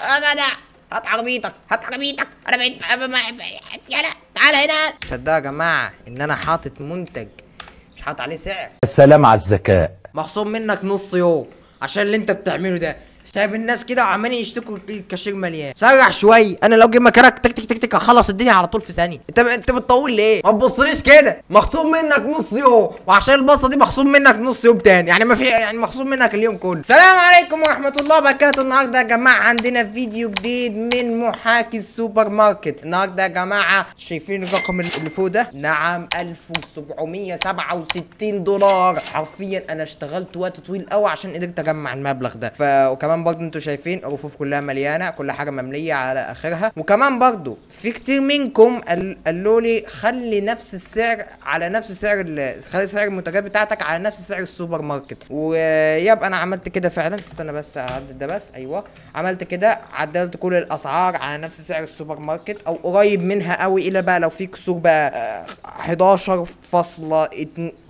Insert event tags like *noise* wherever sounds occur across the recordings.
ابدا هات عربيتك هات عربيتك انا بعيد يلا تعالى هنا تصدقوا يا جماعه ان انا حاطط منتج مش حاطط عليه سعر السلام على الذكاء مخصوم منك نص يوم عشان اللي انت بتعمله ده سايب الناس كده وعمالين يشتكوا الكاشير مليان سرح شويه انا لو جيت مكانك تك تك تك تك هخلص الدنيا على طول في ثانيه انت انت بتطول ليه ما تبصليش كده مخصوم منك نص يوم وعشان البصه دي مخصوم منك نص يوم تاني يعني ما في يعني مخصوم منك اليوم كله السلام عليكم ورحمه الله وبركاته النهارده يا جماعه عندنا فيديو جديد من محاكي السوبر ماركت النهارده يا جماعه شايفين الرقم اللي فوق ده نعم 1767 دولار حرفيا انا اشتغلت وقت طويل قوي عشان قدرت اجمع المبلغ ده ف وكمان كمان برضو انتوا شايفين الرفوف كلها مليانه كل حاجه ممليه على اخرها وكمان برضو في كتير منكم قالوا لي خلي نفس السعر على نفس سعر خلي سعر المنتجات بتاعتك على نفس سعر السوبر ماركت ويب انا عملت كده فعلا استنى بس اعدل ده بس ايوه عملت كده عدلت كل الاسعار على نفس سعر السوبر ماركت او قريب منها قوي الى بقى لو في كسور بقى 11 آه، فاصلة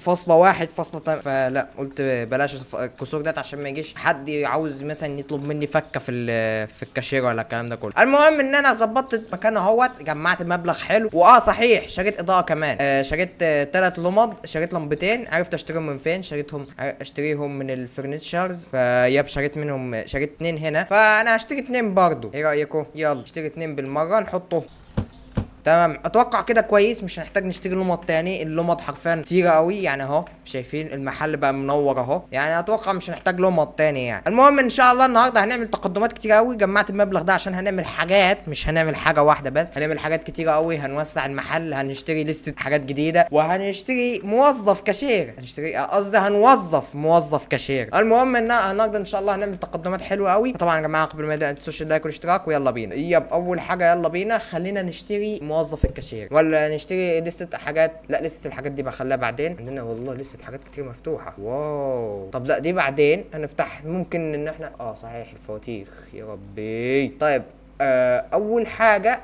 فاصلة واحد فاصلة فلا قلت بلاش الكسور ده عشان ما يجيش حد عاوز مثلا مثلا يطلب مني فكه في في الكاشير ولا الكلام ده كله المهم ان انا ظبطت مكان اهوت جمعت مبلغ حلو واه صحيح شريت اضاءه كمان آه شريت ثلاث آه لمض شريت لمبتين عرفت اشتريهم من فين شريتهم آه، اشتريهم من الفرنتشرز فيب آه، شريت منهم شريت اثنين هنا فانا هشتري اثنين برضو ايه رايكم يلا اشتري اثنين بالمره نحطه تمام اتوقع كده كويس مش هنحتاج نشتري لمض تاني اللمط حرفيا كتيره قوي يعني اهو شايفين المحل بقى منور اهو يعني اتوقع مش هنحتاج لمض تاني يعني المهم ان شاء الله النهارده هنعمل تقدمات كتيره قوي جمعت المبلغ ده عشان هنعمل حاجات مش هنعمل حاجه واحده بس هنعمل حاجات كتيره قوي هنوسع المحل هنشتري لسته حاجات جديده وهنشتري موظف كاشير هنشتري قصدي هنوظف موظف كاشير المهم ان النهارده ان شاء الله هنعمل تقدمات حلوه قوي طبعا يا جماعه قبل ما تنسوش اللايك والاشتراك ويلا بينا يب اول حاجه يلا بينا خلينا نشتري موظف الكاشير ولا نشتري لسته حاجات لا لسته الحاجات دي بخليها بعدين عندنا والله لسته حاجات كتير مفتوحه واو طب لا دي بعدين هنفتح ممكن ان احنا اه صحيح الفواتير يا ربي طيب آه اول حاجه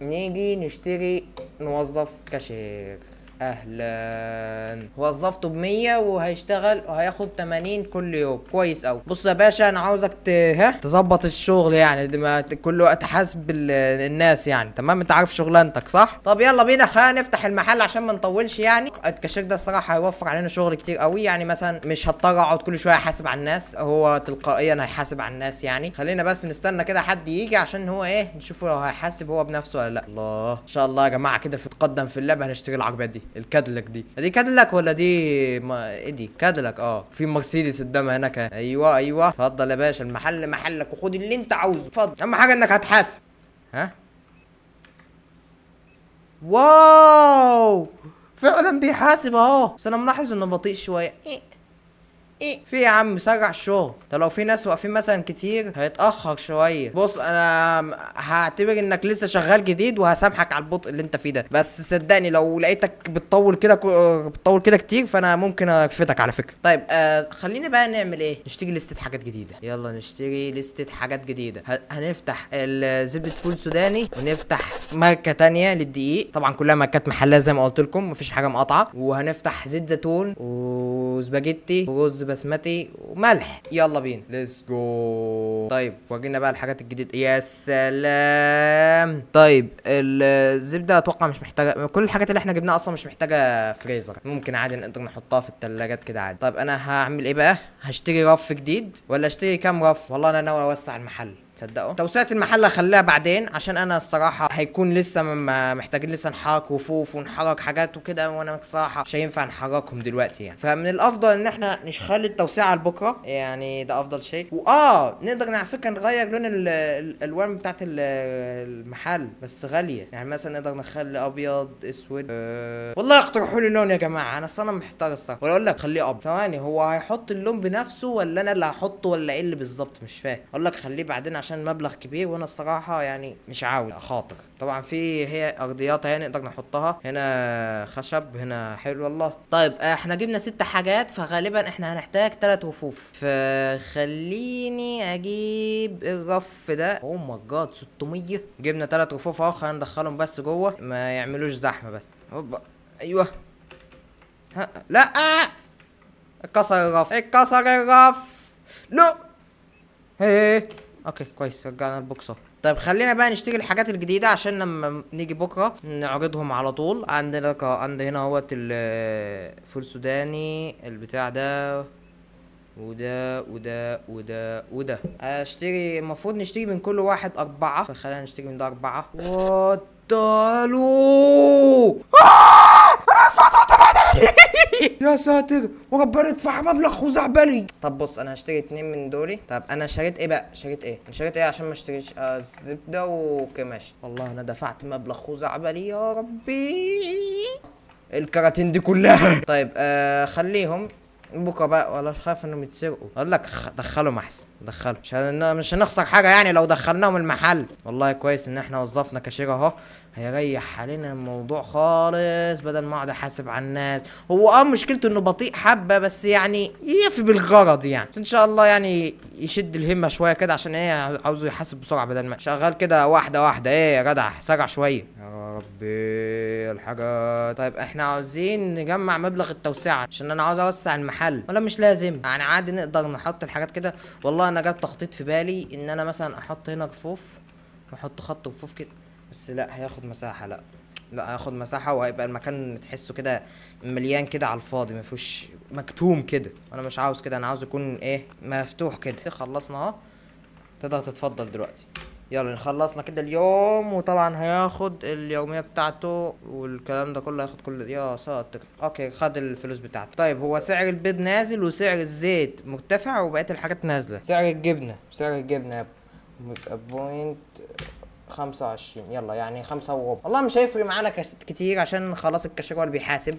نيجي نشتري نوظف كاشير اهلا وظفته ب 100 وهيشتغل وهياخد 80 كل يوم كويس قوي بص يا باشا انا عاوزك ت... ها تظبط الشغل يعني ما كل وقت حاسب الناس يعني تمام انت عارف شغلانتك صح طب يلا بينا خلينا نفتح المحل عشان ما نطولش يعني الكاشير ده الصراحه هيوفر علينا شغل كتير قوي يعني مثلا مش هضطر اقعد كل شويه احاسب على الناس هو تلقائيا هيحاسب على الناس يعني خلينا بس نستنى كده حد يجي عشان هو ايه نشوفه لو هيحاسب هو بنفسه ولا لا الله ان شاء الله يا جماعه كده في تقدم في اللعبه هنشتري العربيات دي الكادلك دي دي كادلك ولا دي ما ايه دي كادلك اه في مرسيدس قدامها هناك ايوه ايوه اتفضل يا باشا المحل محلك وخد اللي انت عاوزه اتفضل اهم حاجه انك هتحاسب ها واو فعلا بيحاسب اهو بس انا ملاحظ انه بطيء شويه إيه. ايه في يا عم سرع الشغل ده لو في ناس واقفين مثلا كتير هيتاخر شويه بص انا هعتبر انك لسه شغال جديد وهسامحك على البطء اللي انت فيه ده بس صدقني لو لقيتك بتطول كده بتطول كده كتير فانا ممكن اكفتك على فكره طيب آه خلينا بقى نعمل ايه نشتري لستة حاجات جديده يلا نشتري لستة حاجات جديده هنفتح زبده فول سوداني ونفتح ماركه تانية للدقيق طبعا كلها ماركات محليه زي ما قلت لكم مفيش حاجه مقاطعه وهنفتح زيت زيتون وسباجيتي ورز بسمتي وملح يلا بينا ليتس جو طيب واجينا بقى الحاجات الجديده يا سلام طيب الزبده اتوقع مش محتاجه كل الحاجات اللي احنا جبناها اصلا مش محتاجه فريزر ممكن عادي نقدر نحطها في الثلاجات كده عادي طيب انا هعمل ايه بقى هشتري رف جديد ولا اشتري كام رف والله انا ناوي اوسع المحل تصدقوا توسعه المحل هخليها بعدين عشان انا الصراحه هيكون لسه محتاجين لسه نحرك وفوف ونحرك حاجات وكده وانا الصراحه مش هينفع نحركهم دلوقتي يعني فمن الافضل ان احنا نخلي التوسعه لبكره يعني ده افضل شيء واه نقدر على فكره نغير لون الالوان بتاعت المحل بس غاليه يعني مثلا نقدر نخلي ابيض اسود أه والله اقترحوا لي لون يا جماعه انا اصلا محتار الصراحه ولا اقول لك خليه ابيض ثواني هو هيحط اللون بنفسه ولا انا اللي هحطه ولا ايه اللي بالظبط مش فاهم اقول لك خليه بعدين عشان عشان مبلغ كبير وانا الصراحه يعني مش عاوز اخاطر طبعا في هي ارضيات اهي نقدر نحطها هنا خشب هنا حلو والله طيب احنا جبنا ست حاجات فغالبا احنا هنحتاج ثلاث رفوف فخليني اجيب الرف ده او ماي جاد 600 جبنا ثلاث رفوف اهو خلينا ندخلهم بس جوه ما يعملوش زحمه بس هوبا ايوه ها لا اتكسر الرف اتكسر الرف لا هي. اوكي كويس رجعنا البوكسر طيب خلينا بقى نشتري الحاجات الجديده عشان لما نيجي بكره نعرضهم على طول عندنا عند هنا اهوت الفول سوداني البتاع ده وده وده وده وده اشتري المفروض نشتري من كل واحد اربعة فخلينا نشتري من ده اربعة وطالو آه! *laughs* يا ساتر وربنا يدفع مبلغ خزعبلي طب بص انا هشتري اتنين من دولي طب انا شريت ايه بقى شريت ايه انا شريت ايه عشان ما اشتريش آه زبده والله انا دفعت مبلغ خزعبلي يا ربي الكراتين دي كلها *laughs* طيب آه خليهم بكره بقى ولا خايف انهم يتسرقوا اقول لك دخلهم احسن دخلهم مش مش هنخسر حاجه يعني لو دخلناهم المحل والله كويس ان احنا وظفنا كاشير اهو هيريح حالنا الموضوع خالص بدل ما اقعد احاسب على الناس هو اه مشكلته انه بطيء حبه بس يعني يفي بالغرض يعني بس ان شاء الله يعني يشد الهمه شويه كده عشان ايه عاوزه يحاسب بسرعه بدل ما شغال كده واحده واحده ايه يا جدع سرع شويه يا ربي الحاجه طيب احنا عاوزين نجمع مبلغ التوسعه عشان انا عاوز اوسع المحل ولا مش لازم يعني عادي نقدر نحط الحاجات كده والله انا جت تخطيط في بالي ان انا مثلا احط هنا رفوف واحط خط رفوف كده بس لا هياخد مساحه لا لا هياخد مساحه وهيبقى المكان تحسه كده مليان كده على الفاضي ما فيهوش مكتوم كده انا مش عاوز كده انا عاوز يكون ايه مفتوح كده إيه، خلصنا اهو تقدر تتفضل دلوقتي يلا خلصنا كده اليوم وطبعا هياخد اليوميه بتاعته والكلام ده كله هياخد كل يا ساتر اوكي خد الفلوس بتاعته طيب هو سعر البيض نازل وسعر الزيت مرتفع وبقيه الحاجات نازله سعر الجبنه سعر الجبنه يبقى بوينت 25 يلا يعني 5 وربع والله مش هيفرق معانا كتير عشان خلاص الكاشير هو اللي بيحاسب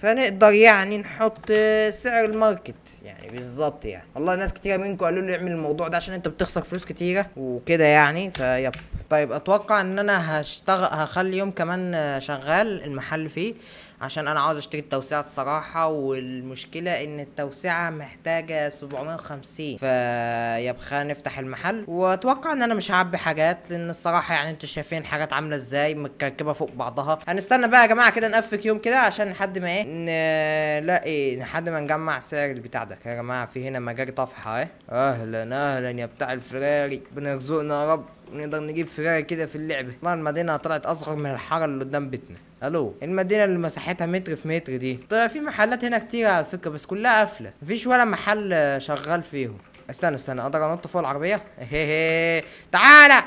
فنقدر يعني نحط سعر الماركت يعني بالظبط يعني والله ناس كتيره منكم قالوا لي اعمل الموضوع ده عشان انت بتخسر فلوس كتيره وكده يعني فيب طيب اتوقع ان انا هشتغل هخلي يوم كمان شغال المحل فيه عشان انا عاوز اشتري التوسعه الصراحه والمشكله ان التوسعه محتاجه 750 خلينا نفتح المحل واتوقع ان انا مش هعبي حاجات لان الصراحه يعني انتوا شايفين حاجات عامله ازاي متكركبه فوق بعضها هنستنى بقى يا جماعه كده نقفك يوم كده عشان حد ما ايه نلاقي ايه، لحد ما نجمع سعر البتاع ده يا جماعه في هنا مجاري طفحه اهي اهلا اهلا يا بتاع الفراري بنرزقنا يا رب نقدر نجيب فراري كده في اللعبه والله المدينه طلعت اصغر من الحاره اللي قدام بيتنا الو المدينه اللي مساحتها متر في متر دي طلع في محلات هنا كتير على فكره بس كلها قافله مفيش ولا محل شغال فيهم استنى استنى اقدر انط فوق العربيه هي إيه، إيه، تعالى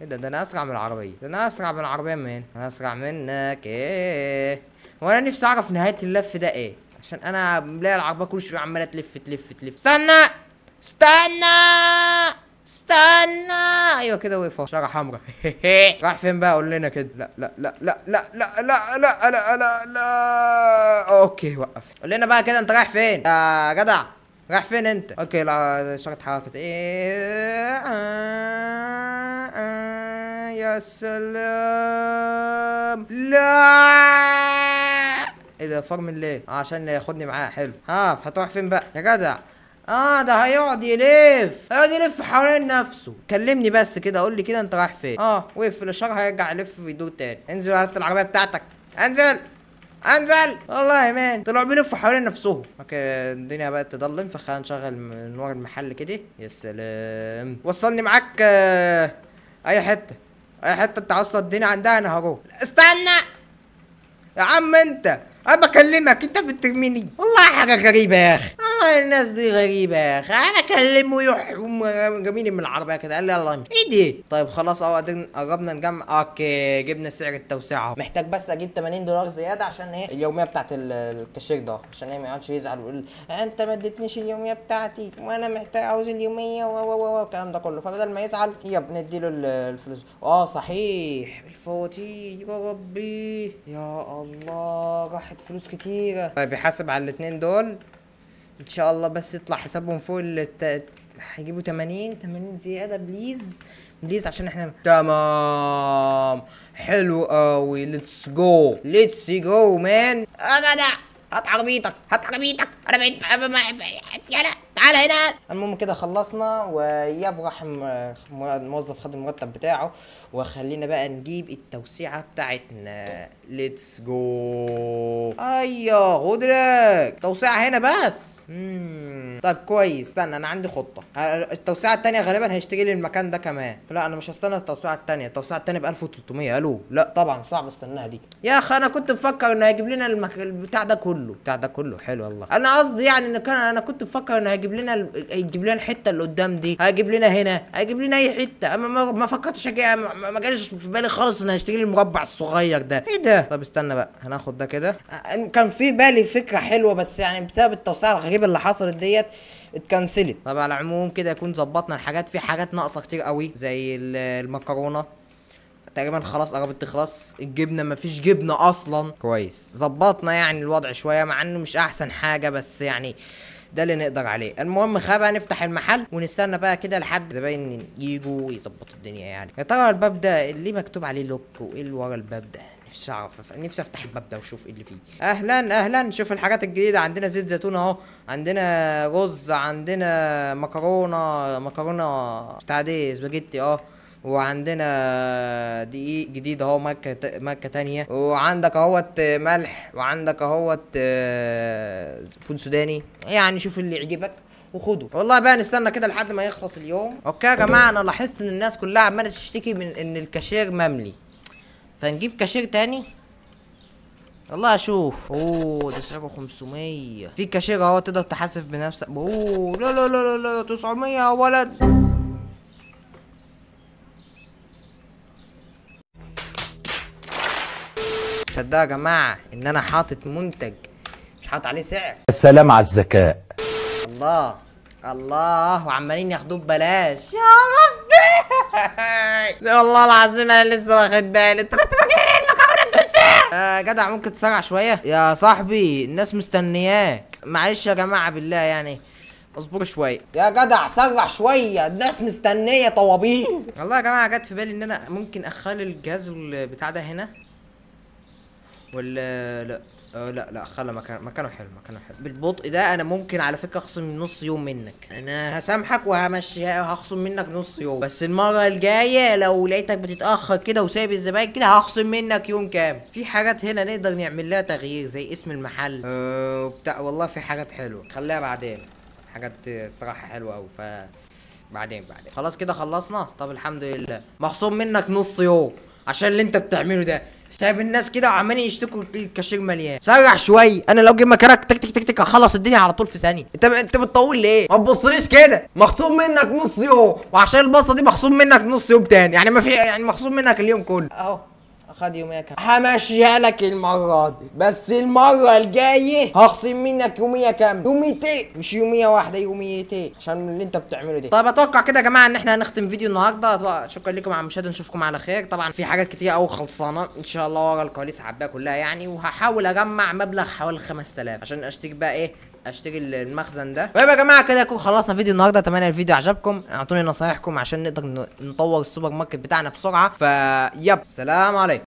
ايه ده ده انا اسرع من العربيه ده انا اسرع من العربيه من هنا انا اسرع منك ايه هو انا نفسي اعرف نهايه اللف ده ايه عشان انا ملاقي العربيه كل شويه عماله تلف تلف تلف استنى استنى استنى ايوه كده وقف شجره حمراء راح فين بقى قول لنا كده لا لا لا لا لا لا لا لا لا لا لا اوكي وقف قول لنا بقى كده انت رايح فين يا جدع رايح فين انت اوكي لا شجره حركه ايه يا سلام لا ايه ده فارم الليل عشان ياخدني معاه حلو ها هتروح فين بقى يا جدع اه ده هيقعد يلف هيقعد يلف حوالين نفسه كلمني بس كده قول لي كده انت رايح فين اه وقف في الاشاره هيرجع يلف ويدور تاني انزل هات العربيه بتاعتك انزل انزل والله يا مان طلعوا بيلفوا حوالين نفسهم اوكي الدنيا بقت تضلم فخلينا نشغل ورا المحل كده يا سلام وصلني معاك آه، اي حته اي حته انت عاوز الدنيا عندها انا هروح استنى يا عم انت انا بكلمك انت بترميني والله حاجه غريبه يا اخي الناس دي غريبه يا اخي انا اكلمه يحرم جميل من العربيه كده قال لي يلا امشي ايه دي طيب خلاص اهو قدرنا قربنا نجمع اوكي جبنا سعر التوسعه محتاج بس اجيب 80 دولار زياده عشان ايه اليوميه بتاعت الكاشير ده عشان ايه ما يقعدش يزعل ويقول انت ما اديتنيش اليوميه بتاعتي وانا محتاج عاوز اليوميه و و و الكلام ده كله فبدل ما يزعل يب نديله الفلوس اه صحيح الفواتير يا ربي يا الله راحت فلوس كتيره طيب يحاسب على الاثنين دول ان شاء الله بس يطلع حسابهم فوق ال هيجيبوا 80 80 زياده بليز بليز عشان احنا تمام حلو قوي ليتس جو ليتس جو مان اجدع هات عربيتك هات عربيتك انا بعيد يلا يعني تعالى هنا المهم كده خلصنا ويا ابو الموظف خد المرتب بتاعه وخلينا بقى نجيب التوسيعه بتاعتنا ليتس جو ايوه غدرك توسيعه هنا بس مم. طب كويس استنى انا عندي خطه التوسيعه الثانيه غالبا هيشتري لي المكان ده كمان لا انا مش هستنى التوسيعه الثانيه التوسيعه الثانيه ب 1300 الو لا طبعا صعب استناها دي يا اخي انا كنت مفكر انه هيجيب لنا المك... البتاع ده كله بتاع ده كله حلو والله انا قصدي يعني ان كان انا كنت مفكر انه هيجيب لنا هيجيب لنا الحته اللي قدام دي هيجيب لنا هنا هيجيب لنا اي حته اما ما, فكرتش أجي... ما, جاليش في بالي خالص ان هيشتري المربع الصغير ده ايه ده طب استنى بقى هناخد ده كده كان في بالي فكره حلوه بس يعني بسبب التوسعه الغريبه اللي حصلت ديت اتكنسلت طب على العموم كده يكون ظبطنا الحاجات في حاجات ناقصه كتير قوي زي المكرونه تقريبا خلاص قربت تخلص الجبنه مفيش جبنه اصلا كويس ظبطنا يعني الوضع شويه مع انه مش احسن حاجه بس يعني ده اللي نقدر عليه المهم خلينا بقى نفتح المحل ونستنى بقى كده لحد زباين يجوا ويظبطوا الدنيا يعني يا ترى الباب ده ليه مكتوب عليه لوك وايه اللي ورا الباب ده نفسي اعرف نفسي افتح الباب ده واشوف ايه اللي فيه اهلا اهلا شوف الحاجات الجديده عندنا زيت زيتون اهو عندنا رز عندنا مكرونه مكرونه بتاع دي سباجيتي اه وعندنا دقيق جديد اهو مكة مكة تانية وعندك اهوت ملح وعندك اهوت آه، فول سوداني يعني شوف اللي يعجبك وخده والله بقى نستنى كده لحد ما يخلص اليوم اوكي يا جماعه انا لاحظت ان الناس كلها عماله تشتكي من ان الكاشير مملي فنجيب كاشير تاني والله اشوف اوه ده سعره 500 في كاشير اهو تقدر تحاسب بنفسك اوه لا لا لا لا 900 يا ولد تصدقوا يا جماعه ان انا حاطط منتج مش حاطط عليه سعر السلام على الذكاء الله الله وعمالين ياخدوه ببلاش يا ربي *laughs* والله العظيم انا لسه واخد بالي انت إيه آه جدع ممكن تسرع شويه يا صاحبي الناس مستنياك معلش يا جماعه بالله يعني اصبروا شويه يا جدع سرع شويه الناس مستنيه طوابير والله يا جماعه جت في بالي ان انا ممكن اخلي الجهاز بتاع ده هنا ولا لا آه لا لا خلى مكان مكانه حلو مكانه حلو بالبطء ده انا ممكن على فكره اخصم نص يوم منك انا هسامحك وهمشي هخصم منك نص يوم بس المره الجايه لو لقيتك بتتاخر كده وسايب الزباين كده هخصم منك يوم كام في حاجات هنا نقدر نعمل لها تغيير زي اسم المحل أه بتاع والله في حاجات حلوه خليها بعدين حاجات صراحه حلوه قوي ف بعدين بعدين خلاص كده خلصنا طب الحمد لله مخصوم منك نص يوم عشان اللي انت بتعمله ده سايب الناس كده وعمالين يشتكوا الكاشير مليان سرح شويه انا لو جيت مكانك تك تك تك تك هخلص الدنيا على طول في ثانيه انت انت بتطول ليه ما تبصليش كده مخصوم منك نص يوم وعشان البصه دي مخصوم منك نص يوم تاني يعني ما في يعني مخصوم منك اليوم كله اهو خد يوميه كامله همشيها لك المره دي بس المره الجايه هخصم منك يوميه كامله يوميتين مش يوميه واحده يوميتين عشان اللي انت بتعمله ده طب اتوقع كده يا جماعه ان احنا هنختم فيديو النهارده شكرا لكم على المشاهده نشوفكم على خير طبعا في حاجات كتير قوي خلصانه ان شاء الله ورا الكواليس حباها كلها يعني وهحاول اجمع مبلغ حوالي 5000 عشان اشتري بقى ايه اشتري المخزن ده طيب يا جماعه كده يكون خلصنا فيديو النهارده اتمنى الفيديو عجبكم اعطوني نصايحكم عشان نقدر نطور السوبر ماركت بتاعنا بسرعه فيب السلام عليكم